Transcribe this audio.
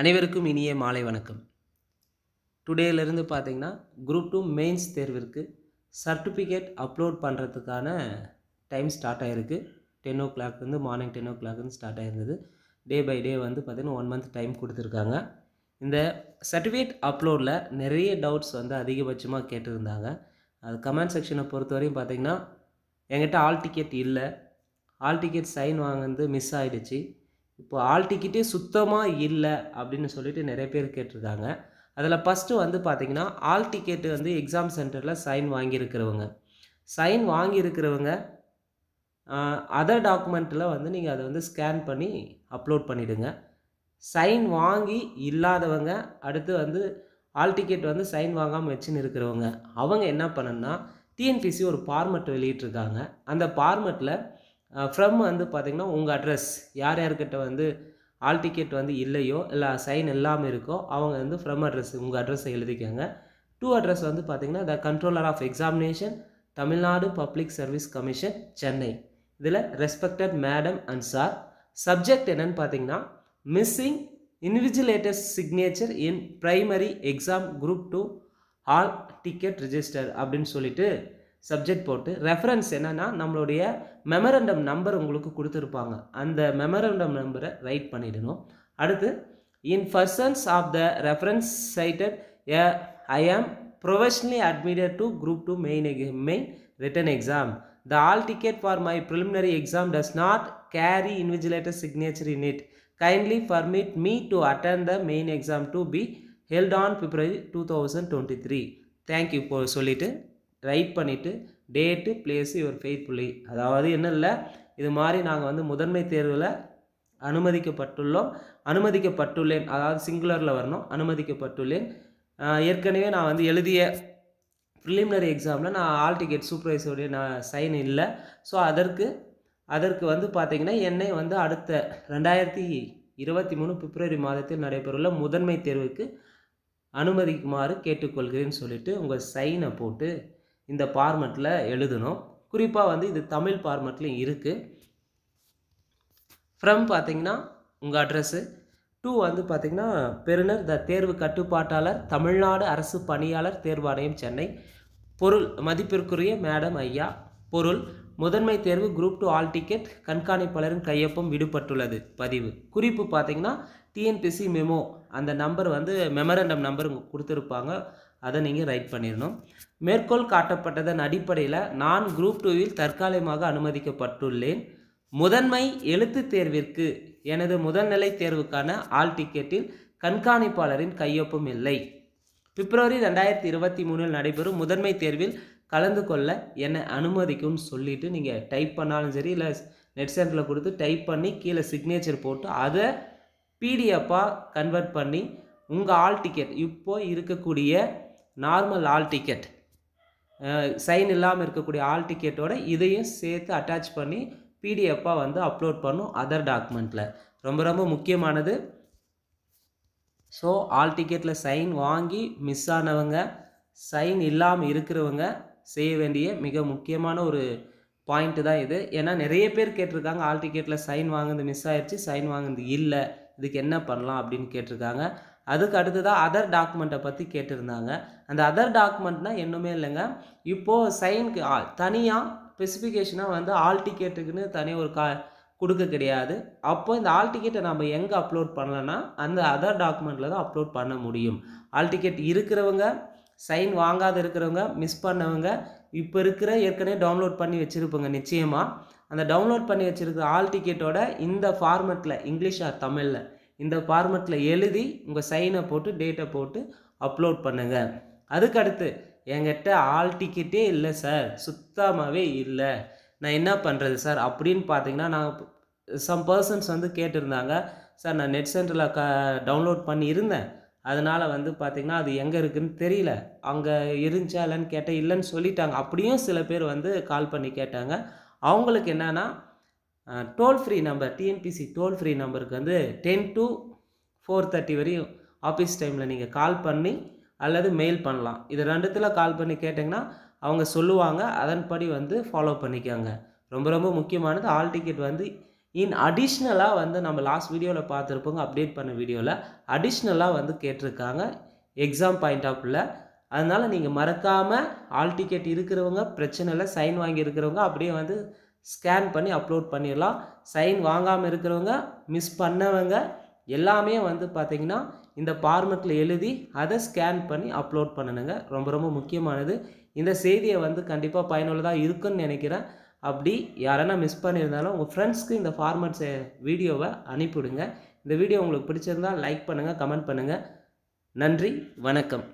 அனைவருக்கும் இனிய மாலை வணக்கம் டுடேலேருந்து பார்த்தீங்கன்னா குரூப் டூ மெயின்ஸ் தேர்விற்கு சர்டிஃபிகேட் அப்லோட் பண்ணுறதுக்கான டைம் ஸ்டார்ட் ஆகிருக்கு டென் ஓ கிளாக்லேருந்து மார்னிங் டென் ஓ கிளாக்லேருந்து ஸ்டார்ட் ஆகிருந்தது டே பை டே வந்து பார்த்திங்கன்னா ஒன் மந்த் டைம் கொடுத்துருக்காங்க இந்த சர்டிஃபிகேட் அப்லோடில் நிறைய டவுட்ஸ் வந்து அதிகபட்சமாக கேட்டிருந்தாங்க அது கமெண்ட் செக்ஷனை பொறுத்த வரையும் பார்த்திங்கன்னா என்கிட்ட ஆல் டிக்கெட் இல்லை ஆல் டிக்கெட் சைன் வாங்கினது மிஸ் ஆகிடுச்சு இப்போ ஆல் டிக்கெட்டே சுத்தமாக இல்லை அப்படின்னு சொல்லிட்டு நிறைய பேர் கேட்டிருக்காங்க அதில் ஃபஸ்ட்டு வந்து பார்த்திங்கன்னா ஆல் டிக்கெட்டு வந்து எக்ஸாம் சென்டரில் சைன் வாங்கியிருக்கிறவங்க சைன் வாங்கியிருக்கிறவங்க அதர் டாக்குமெண்ட்டில் வந்து நீங்கள் அதை வந்து ஸ்கேன் பண்ணி அப்லோட் பண்ணிவிடுங்க சைன் வாங்கி இல்லாதவங்க அடுத்து வந்து ஆல் டிக்கெட் வந்து சைன் வாங்காமல் வச்சுன்னு இருக்கிறவங்க அவங்க என்ன பண்ணணும்னா டிஎன்பிசி ஒரு ஃபார்மெட் வெளியிட்ருக்காங்க அந்த ஃபார்மெட்டில் ஃப்ரம் வந்து பார்த்திங்கன்னா உங்கள் அட்ரஸ் யார் யார்கிட்ட வந்து ஆல் டிக்கெட் வந்து இல்லையோ இல்லை சைன் எல்லாமே இருக்கோ அவங்க வந்து ஃப்ரம் அட்ரஸ் உங்கள் அட்ரஸை எழுதிக்கோங்க டூ அட்ரஸ் வந்து பார்த்திங்கன்னா the controller of examination Tamil Nadu public service commission Chennai இதில் respected madam and sir subject என்னன்னு பார்த்தீங்கன்னா missing invigilator signature in primary exam group two hall ticket register அப்படின்னு சொல்லிட்டு சப்ஜெக்ட் போட்டு ரெஃபரன்ஸ் என்னென்னா நம்மளுடைய மெமரண்டம் நம்பர் உங்களுக்கு கொடுத்துருப்பாங்க அந்த மெமரண்டம் நம்பரை ரைட் பண்ணிடணும் அடுத்து in persons of the reference cited a I am professionally admitted to group two main main written exam the hall ticket for my preliminary exam does not carry invigilator signature in it kindly permit me to attend the main exam to be held on February two thousand twenty three thank you போ சொல்லிவிட்டு right பண்ணிவிட்டு date place இவர் faithfully அதாவது என்ன இல்லை இது மாதிரி நாங்கள் வந்து முதன்மை தேர்வில் அனுமதிக்கப்பட்டுள்ளோம் அனுமதிக்கப்பட்டுள்ளேன் அதாவது சிங்குலரில் வரணும் அனுமதிக்கப்பட்டுள்ளேன் ஏற்கனவே நான் வந்து எழுதிய ப்ரிலிமினரி எக்ஸாமில் நான் ஆல் டிக்கெட் சூப்பர்வைசருடைய நான் சைன் இல்லை ஸோ அதற்கு அதற்கு வந்து பார்த்திங்கன்னா என்னை வந்து அடுத்த ரெண்டாயிரத்தி இருபத்தி மூணு பிப்ரவரி மாதத்தில் நடைபெறவுள்ள முதன்மை தேர்வுக்கு அனுமதிக்குமாறு கேட்டுக்கொள்கிறேன்னு சொல்லிவிட்டு உங்கள் சைனை போட்டு இந்த பார்மெட்டில் எழுதணும் குறிப்பாக வந்து இது தமிழ் பார்மெட்லேயும் இருக்குது ஃப்ரம் பார்த்திங்கன்னா உங்கள் அட்ரஸ்ஸு டூ வந்து பார்த்திங்கன்னா பெருநர் த தேர்வு கட்டுப்பாட்டாளர் தமிழ்நாடு அரசு பணியாளர் தேர்வாணையம் சென்னை பொருள் மதிப்பிற்குரிய மேடம் ஐயா பொருள் முதன்மை தேர்வு குரூப் டூ ஆல் டிக்கெட் கண்காணிப்பாளரின் கையொப்பம் விடுபட்டுள்ளது பதிவு குறிப்பு பார்த்திங்கன்னா டிஎன்பிசி மெமோ அந்த நம்பர் வந்து மெமரண்டம் நம்பர் கொடுத்துருப்பாங்க அதை நீங்கள் ரைட் பண்ணிடணும் மேற்கோள் காட்டப்பட்டதன் அடிப்படையில் நான் குரூப் டூவில் தற்காலிகமாக அனுமதிக்கப்பட்டுள்ளேன் முதன்மை எழுத்து தேர்விற்கு எனது முதல்நிலை தேர்வுக்கான ஆல் டிக்கெட்டில் கண்காணிப்பாளரின் கையொப்பம் இல்லை பிப்ரவரி ரெண்டாயிரத்தி இருபத்தி மூணில் நடைபெறும் முதன்மை தேர்வில் கலந்து கொள்ள என்னை அனுமதிக்கும்னு சொல்லிவிட்டு நீங்கள் டைப் பண்ணாலும் சரி இல்லை நெட் சென்டரில் கொடுத்து டைப் பண்ணி கீழே சிக்னேச்சர் போட்டு அதை பிடிஎஃப்பாக கன்வெர்ட் பண்ணி உங்கள் ஆல் டிக்கெட் இப்போது இருக்கக்கூடிய நார்மல் ஆல் டிக்கெட் சைன் இல்லாமல் இருக்கக்கூடிய ஆல் டிக்கெட்டோட இதையும் சேர்த்து அட்டாச் பண்ணி பிடிஎஃப்பாக வந்து அப்லோட் பண்ணும் அதர் டாக்குமெண்ட்டில் ரொம்ப ரொம்ப முக்கியமானது ஸோ ஆல் டிக்கெட்டில் சைன் வாங்கி மிஸ் ஆனவங்க சைன் இல்லாமல் இருக்கிறவங்க செய்ய வேண்டிய மிக முக்கியமான ஒரு பாயிண்ட்டு தான் இது ஏன்னா நிறைய பேர் கேட்டிருக்காங்க ஆல் டிக்கெட்டில் சைன் வாங்குறது மிஸ் ஆயிடுச்சு சைன் வாங்குறது இல்லை இதுக்கு என்ன பண்ணலாம் அப்படின்னு கேட்டிருக்காங்க அதுக்கு தான் அதர் டாக்குமெண்ட்டை பற்றி கேட்டிருந்தாங்க அந்த அதர் டாக்குமெண்ட்னால் என்னமே இல்லைங்க இப்போது சைனுக்கு தனியாக ஸ்பெசிஃபிகேஷனாக வந்து ஆல் டிக்கெட்டுக்குன்னு தனியாக ஒரு கா கொடுக்க கிடையாது அப்போ இந்த ஆல் டிக்கெட்டை நம்ம எங்கே அப்லோட் பண்ணலன்னா அந்த அதர் டாக்குமெண்ட்டில் தான் அப்லோட் பண்ண முடியும் ஆல் டிக்கெட் இருக்கிறவங்க சைன் வாங்காத இருக்கிறவங்க மிஸ் பண்ணவங்க இப்போ இருக்கிற ஏற்கனவே டவுன்லோட் பண்ணி வச்சுருப்போங்க நிச்சயமாக அந்த டவுன்லோட் பண்ணி வச்சுருக்க ஆல் டிக்கெட்டோட இந்த ஃபார்மெட்டில் இங்கிலீஷ் தமிழில் இந்த ஃபார்மெட்டில் எழுதி உங்கள் சைனை போட்டு டேட்டை போட்டு அப்லோட் பண்ணுங்கள் அதுக்கடுத்து என்கிட்ட ஆல் டிக்கெட்டே இல்லை சார் சுத்தமாகவே இல்லை நான் என்ன பண்ணுறது சார் அப்படின்னு பார்த்தீங்கன்னா நான் சம் பர்சன்ஸ் வந்து கேட்டிருந்தாங்க சார் நான் நெட் சென்டரில் க டவுன்லோட் பண்ணி இருந்தேன் அதனால் வந்து பார்த்திங்கன்னா அது எங்கே இருக்குதுன்னு தெரியல அங்கே இருந்துச்சா இல்லைன்னு கேட்டேன் இல்லைன்னு சொல்லிட்டாங்க அப்படியும் சில பேர் வந்து கால் பண்ணி கேட்டாங்க அவங்களுக்கு என்னென்னா toll free number TNPSC toll free நம்பருக்கு வந்து டென் டு ஃபோர் தேர்ட்டி வரையும் ஆஃபீஸ் டைமில் நீங்கள் கால் பண்ணி அல்லது மெயில் பண்ணலாம் இது ரெண்டுத்தில் கால் பண்ணி கேட்டிங்கன்னா அவங்க சொல்லுவாங்க அதன்படி வந்து ஃபாலோ பண்ணிக்கோங்க ரொம்ப ரொம்ப முக்கியமானது ஆல் டிக்கெட் வந்து இன் அடிஷ்னலாக வந்து நம்ம லாஸ்ட் வீடியோவில் பார்த்துருப்போங்க அப்டேட் பண்ண வீடியோவில் அடிஷ்னலாக வந்து கேட்டிருக்காங்க எக்ஸாம் பாயிண்ட் ஆஃபில் அதனால் நீங்கள் மறக்காமல் ஆல் டிக்கெட் இருக்கிறவங்க பிரச்சனை இல்லை சைன் வாங்கியிருக்கிறவங்க அப்படியே வந்து ஸ்கேன் பண்ணி அப்லோட் பண்ணிடலாம் சைன் வாங்காமல் இருக்கிறவங்க மிஸ் பண்ணவங்க எல்லாமே வந்து பார்த்திங்கன்னா இந்த ஃபார்மெட்டில் எழுதி அதை ஸ்கேன் பண்ணி அப்லோட் பண்ணணுங்க ரொம்ப ரொம்ப முக்கியமானது இந்த செய்தியை வந்து கண்டிப்பாக பயனுள்ளதாக இருக்குன்னு நினைக்கிறேன் அப்படி யாரனா மிஸ் பண்ணியிருந்தாலும் உங்கள் ஃப்ரெண்ட்ஸ்க்கு இந்த ஃபார்மெட்ஸ் வீடியோவை அனுப்பிவிடுங்க இந்த வீடியோ உங்களுக்கு பிடிச்சிருந்தால் லைக் பண்ணுங்கள் கமெண்ட் பண்ணுங்கள் நன்றி வணக்கம்